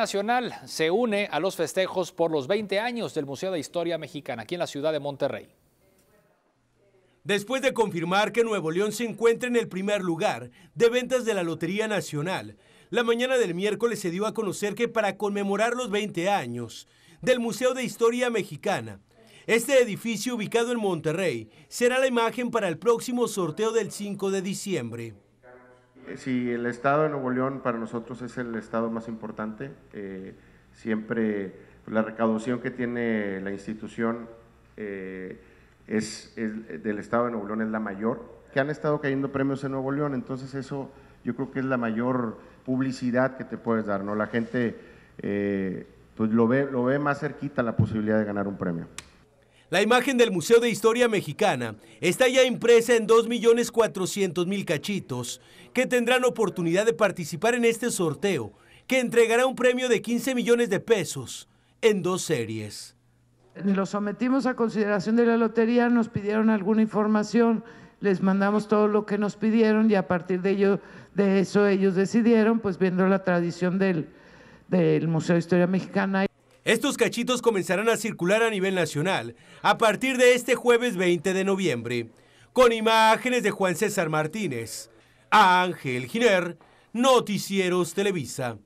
Nacional se une a los festejos por los 20 años del Museo de Historia Mexicana aquí en la ciudad de Monterrey. Después de confirmar que Nuevo León se encuentra en el primer lugar de ventas de la Lotería Nacional, la mañana del miércoles se dio a conocer que para conmemorar los 20 años del Museo de Historia Mexicana, este edificio ubicado en Monterrey será la imagen para el próximo sorteo del 5 de diciembre. Eh, si el estado de Nuevo León para nosotros es el estado más importante, eh, siempre pues, la recaudación que tiene la institución eh, es, del estado de Nuevo León es la mayor, que han estado cayendo premios en Nuevo León, entonces eso yo creo que es la mayor publicidad que te puedes dar, ¿no? La gente pues lo ve, lo ve más cerquita la posibilidad de ganar un premio. La imagen del Museo de Historia Mexicana está ya impresa en 2.400.000 cachitos que tendrán oportunidad de participar en este sorteo que entregará un premio de 15 millones de pesos en dos series. Lo sometimos a consideración de la lotería, nos pidieron alguna información, les mandamos todo lo que nos pidieron y a partir de, ello, de eso ellos decidieron, pues viendo la tradición del, del Museo de Historia Mexicana. Estos cachitos comenzarán a circular a nivel nacional a partir de este jueves 20 de noviembre, con imágenes de Juan César Martínez, Ángel Giner, Noticieros Televisa.